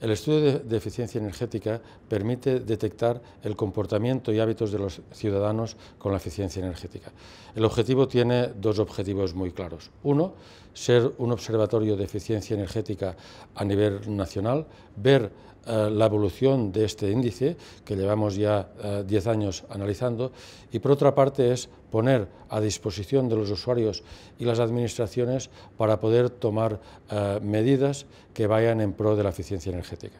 El estudio de, eficiencia energética permite detectar el comportamiento y hábitos de los ciudadanos con la eficiencia energética. El objetivo tiene dos objetivos muy claros. Uno, ser un observatorio de eficiencia energética a nivel nacional, ver eh, la evolución de este índice que llevamos ya 10 eh, años analizando y por otra parte es poner a disposición de los usuarios y las administraciones para poder tomar eh, medidas que vayan en pro de la eficiencia energética.